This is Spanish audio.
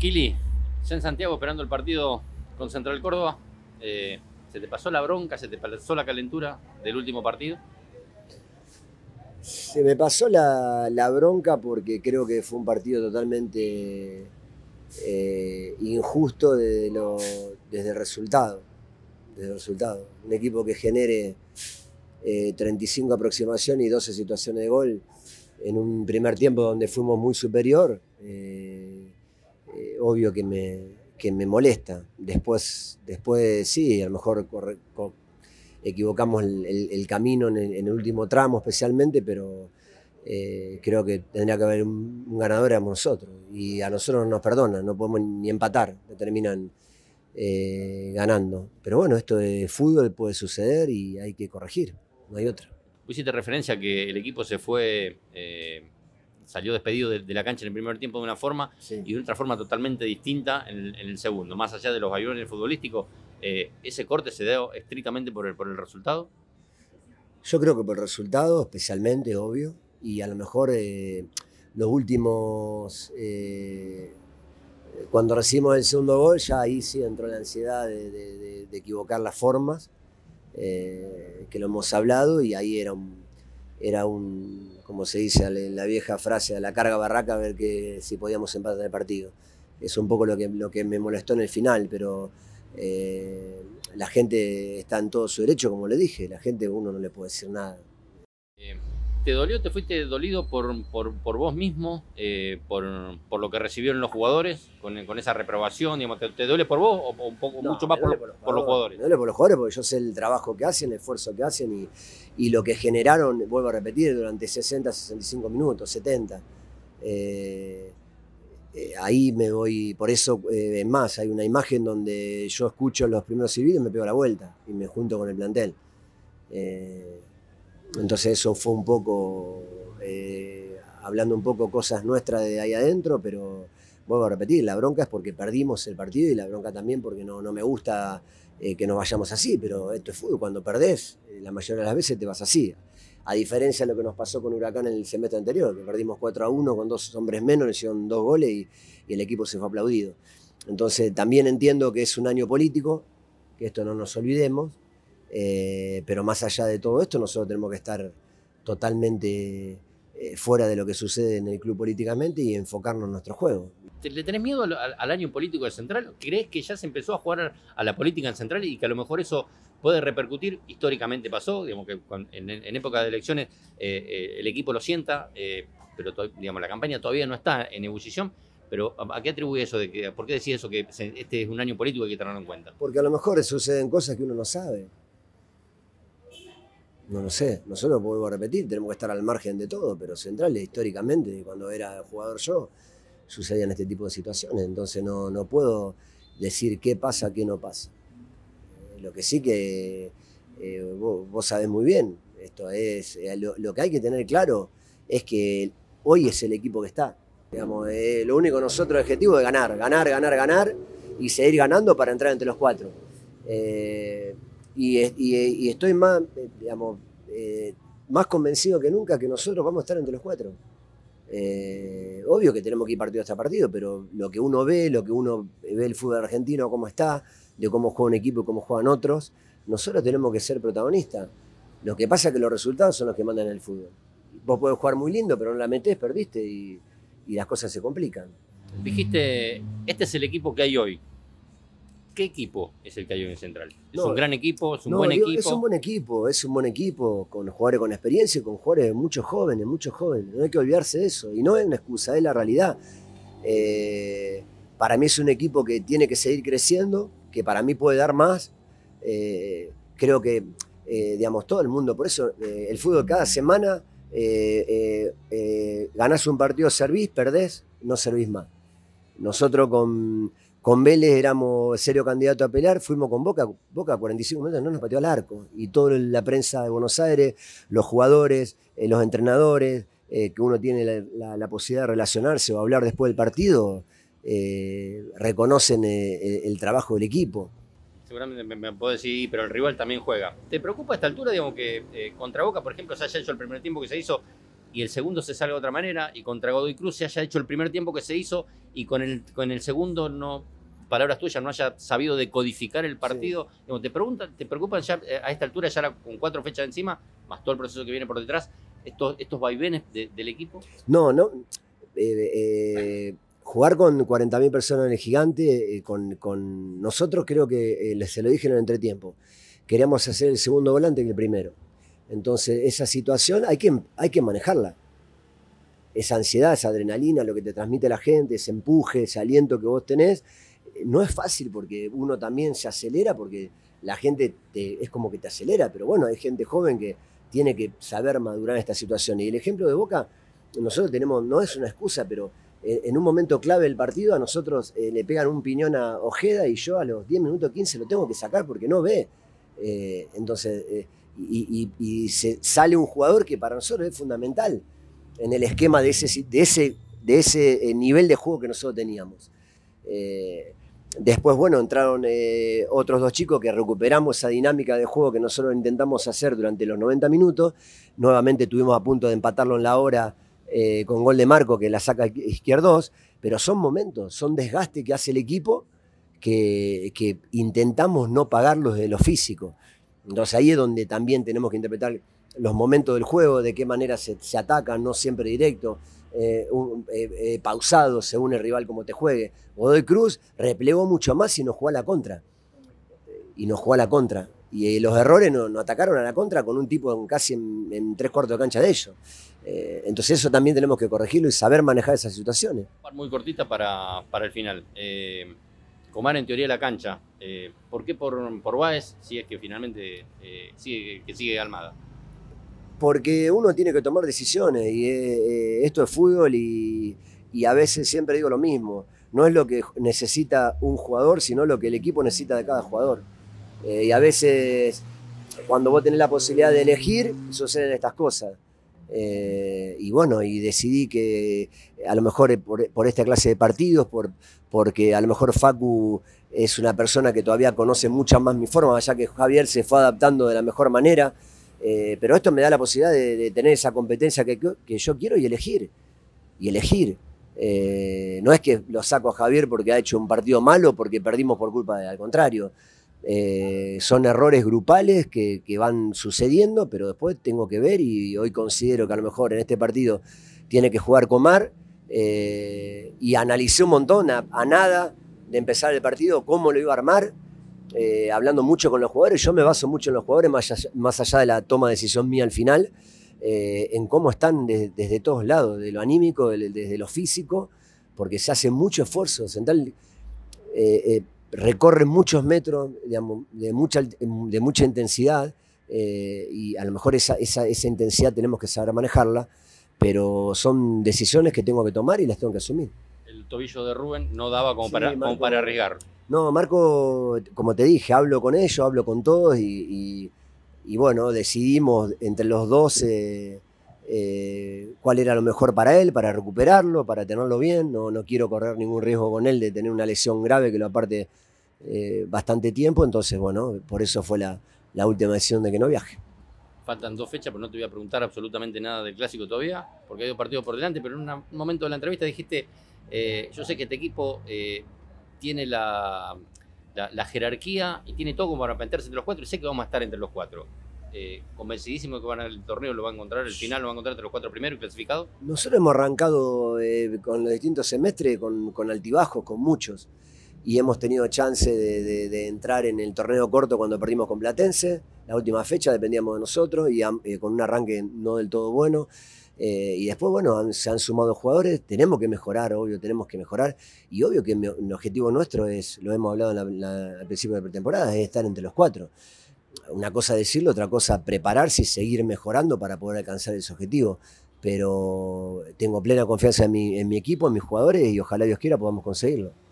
Kili, ya en Santiago esperando el partido con Central Córdoba. Eh, ¿Se te pasó la bronca, se te pasó la calentura del último partido? Se me pasó la, bronca porque creo que fue un partido totalmente eh, injusto desde, el resultado. Desde el resultado. Un equipo que genere 35 eh, aproximaciones y 12 situaciones de gol en un primer tiempo donde fuimos muy superior. Eh, eh, obvio que me, me molesta. Después, después sí, a lo mejor equivocamos el, camino en el, último tramo especialmente, pero eh, creo que tendría que haber un, ganador a nosotros. Y a nosotros nos perdona no podemos ni empatar, terminan eh, ganando. Pero bueno, esto de fútbol puede suceder y hay que corregir, no hay otra. Hiciste referencia que el equipo se fue salió despedido de, la cancha en el primer tiempo de una forma y de otra forma totalmente distinta en el, segundo. Más allá de los aviones futbolísticos, eh, ¿ese corte se dio estrictamente por el, por el resultado? Yo creo que por el resultado, especialmente, obvio, y a lo mejor eh, los últimos... Eh, cuando recibimos el segundo gol, ya ahí sí entró la ansiedad de, equivocar las formas, que lo hemos hablado, y ahí era era un, como se dice en la vieja frase, a la carga barraca a ver que, si podíamos empatar el partido. Es un poco lo que, lo que me molestó en el final, pero eh, la gente está en todo su derecho, como le dije, la gente uno no le puede decir nada. ¿Te dolió? ¿Te fuiste dolido por, vos mismo? Eh, por, lo que recibieron los jugadores? ¿Con, esa reprobación? Digamos, ¿te, duele por vos o mucho más por, los, jugadores? Me duele por los jugadores porque yo sé el trabajo que hacen, el esfuerzo que hacen y, lo que generaron, vuelvo a repetir, durante 60, 65 minutos, 70. Eh, eh, ahí me voy, por eso es más, hay una imagen donde yo escucho los primeros silbidos y me pego la vuelta y me junto con el plantel. Entonces eso fue un poco, eh, hablando un poco cosas nuestras de ahí adentro, pero vuelvo a repetir, la bronca es porque perdimos el partido y la bronca también porque no, me gusta eh, que nos vayamos así, pero esto es fútbol, cuando perdés, eh, la mayoría de las veces te vas así. A diferencia de lo que nos pasó con Huracán en el semestre anterior, que perdimos 4 a 1 con dos hombres menos, le hicieron dos goles y el equipo se fue aplaudido. Entonces también entiendo que es un año político, que esto no nos olvidemos, eh, pero más allá de todo esto, nosotros tenemos que estar totalmente eh, fuera de lo que sucede en el club políticamente y enfocarnos en nuestro juego. ¿Le tenés miedo al, año político del Central? ¿Crees que ya se empezó a jugar a la política en Central y que a lo mejor eso puede repercutir? Históricamente pasó, digamos que en, época de elecciones eh, el equipo lo sienta, pero digamos, la campaña todavía no está en ebullición. Pero ¿a qué atribuye eso? De ¿Por qué decís eso que este es un año político que hay que tenerlo en cuenta? Porque a lo mejor suceden cosas que uno no sabe. No lo sé, nosotros vuelvo a repetir, tenemos que estar al margen de todo, pero Centrales históricamente, cuando era jugador yo, sucedían este tipo de situaciones, entonces no, no puedo decir qué pasa, qué no pasa. Eh, lo que sí que eh, vos, sabés muy bien, esto es, eh, lo, que hay que tener claro es que hoy es el equipo que está. Digamos, lo único nosotros objetivo es ganar, ganar, ganar, ganar y seguir ganando para entrar entre los cuatro. Y, estoy más, eh, digamos, eh, más convencido que nunca que nosotros vamos a estar entre los cuatro. Eh, obvio que tenemos que ir partido hasta este partido, pero lo que uno ve, lo que uno ve el fútbol argentino, cómo está, de cómo juega un equipo y cómo juegan otros, nosotros tenemos que ser protagonistas. Lo que pasa es que los resultados son los que mandan el fútbol. Vos podés jugar muy lindo, pero no la metés, perdiste y, y las cosas se complican. Dijiste, este es el equipo que hay hoy. ¿Qué equipo es el que hay en Central? ¿Es un gran equipo? ¿Es un buen equipo? Es un buen equipo, es un buen equipo con jugadores con experiencia y con jugadores muchos jóvenes, muchos jóvenes. No hay que olvidarse de eso. Y no es una excusa, es la realidad. Eh, para mí es un equipo que tiene que seguir creciendo, que para mí puede dar más. Eh, creo que, eh, digamos, todo el mundo, por eso el fútbol cada semana ganás un partido, servís, perdés, no servís más. Nosotros con con Vélez éramos serio candidato a pelear, fuimos con Boca, Boca 45 minutos no nos pateó al arco. Y toda la prensa de Buenos Aires, los jugadores, eh, los entrenadores, eh, que uno tiene la, posibilidad de relacionarse o hablar después del partido, eh, reconocen el trabajo del equipo. Seguramente me, me, puedo decir, pero el rival también juega. ¿Te preocupa a esta altura, digamos, que contra Boca, por ejemplo, se haya hecho el primer tiempo que se hizo y el segundo se sale de otra manera y contra Godoy Cruz se haya hecho el primer tiempo que se hizo y con el, con el segundo no palabras tuyas, no haya sabido decodificar el partido. te preguntan, te preocupan ya eh, a esta altura, ya con cuatro fechas encima, más todo el proceso que viene por detrás, estos, estos vaivenes del equipo. No, no. Eh, eh, jugar con 40.000 personas en el gigante, con, nosotros creo que se lo dije en el entretiempo. Queríamos hacer el segundo volante en el primero. Entonces, esa situación hay que, hay que manejarla. Esa ansiedad, esa adrenalina, lo que te transmite la gente, ese empuje, ese aliento que vos tenés, eh, no es fácil porque uno también se acelera, porque la gente es como que te acelera, pero bueno, hay gente joven que tiene que saber madurar esta situación. Y el ejemplo de Boca, nosotros tenemos, no es una excusa, pero eh, en, un momento clave del partido a nosotros eh, le pegan un piñón a Ojeda y yo a los 10 minutos 15 lo tengo que sacar porque no ve. entonces y, se sale un jugador que para nosotros es fundamental en el esquema de ese, de ese, eh, nivel de juego que nosotros teníamos. Eh, después, bueno, entraron eh, otros dos chicos que recuperamos esa dinámica de juego que nosotros intentamos hacer durante los 90 minutos. Nuevamente tuvimos a punto de empatarlo en la hora con gol de Marco que la saca izquierdos, pero son momentos, son desgaste que hace el equipo que intentamos no pagarlos de lo físico. Entonces ahí es donde también tenemos que interpretar los momentos del juego, de qué manera se, ataca, no siempre directo, eh, eh, eh, pausado según el rival como te juegue. Godoy Cruz replegó mucho más y nos jugó a la contra. Y nos jugó a la contra. Y los errores nos atacaron a la contra con un tipo en casi en, tres cuartos de cancha de ellos. entonces eso también tenemos que corregirlo y saber manejar esas situaciones. Muy cortita para, para el final. Comar en teoría la cancha. Eh, ¿Por qué por, por Baez si es que finalmente eh, sigue, que sigue Almada? Porque uno tiene que tomar decisiones y eh, esto es fútbol y, y, a veces siempre digo lo mismo. No es lo que necesita un jugador, sino lo que el equipo necesita de cada jugador. y a veces cuando vos tenés la posibilidad de elegir, suceden estas cosas. Eh, y bueno, y decidí que eh, a lo mejor eh, por, esta clase de partidos, por, porque a lo mejor Facu es una persona que todavía conoce muchas más mi forma, ya que Javier se fue adaptando de la mejor manera, pero esto me da la posibilidad de, tener esa competencia que, que, yo quiero y elegir, y elegir. no es que lo saco a Javier porque ha hecho un partido malo, porque perdimos por culpa al contrario. Eh, son errores grupales que, van sucediendo, pero después tengo que ver y hoy considero que a lo mejor en este partido tiene que jugar Comar eh, y analicé un montón a, nada de empezar el partido, cómo lo iba a armar, eh, hablando mucho con los jugadores, yo me baso mucho en los jugadores, más allá, de la toma de decisión mía al final, en cómo están desde todos lados, de lo anímico, desde lo físico, porque se hace mucho esfuerzo. Central, Recorre muchos metros de, mucha, de mucha intensidad eh, y a lo mejor esa, intensidad tenemos que saber manejarla, pero son decisiones que tengo que tomar y las tengo que asumir. El tobillo de Rubén no daba como, para, para arriesgar. No, Marco, como te dije, hablo con ellos, hablo con todos y, bueno, decidimos entre los dos... Eh, eh, cuál era lo mejor para él, para recuperarlo, para tenerlo bien. No, no quiero correr ningún riesgo con él de tener una lesión grave que lo aparte eh, bastante tiempo. Entonces, bueno, por eso fue la, última decisión de que no viaje. Faltan dos fechas, pero no te voy a preguntar absolutamente nada del clásico todavía, porque hay dos partidos por delante, pero en un momento de la entrevista dijiste, eh, yo sé que este equipo tiene la, jerarquía y tiene todo como para meterse entre los cuatro y sé que vamos a estar entre los cuatro eh, convencidísimo que van al torneo, lo va a encontrar, el final lo va a encontrar entre los cuatro primeros clasificados? Nosotros hemos arrancado eh, con los distintos semestres, con, altibajos, con muchos, y hemos tenido chance de, entrar en el torneo corto cuando perdimos con Platense, la última fecha dependíamos de nosotros y eh, con un arranque no del todo bueno. y después, bueno, se han sumado jugadores, tenemos que mejorar, obvio, tenemos que mejorar. Y obvio que el objetivo nuestro es, lo hemos hablado al principio de pretemporada, es estar entre los cuatro una cosa decirlo, otra cosa prepararse y seguir mejorando para poder alcanzar ese objetivo. Pero tengo plena confianza en mi, en mi equipo, en mis jugadores y ojalá Dios quiera podamos conseguirlo.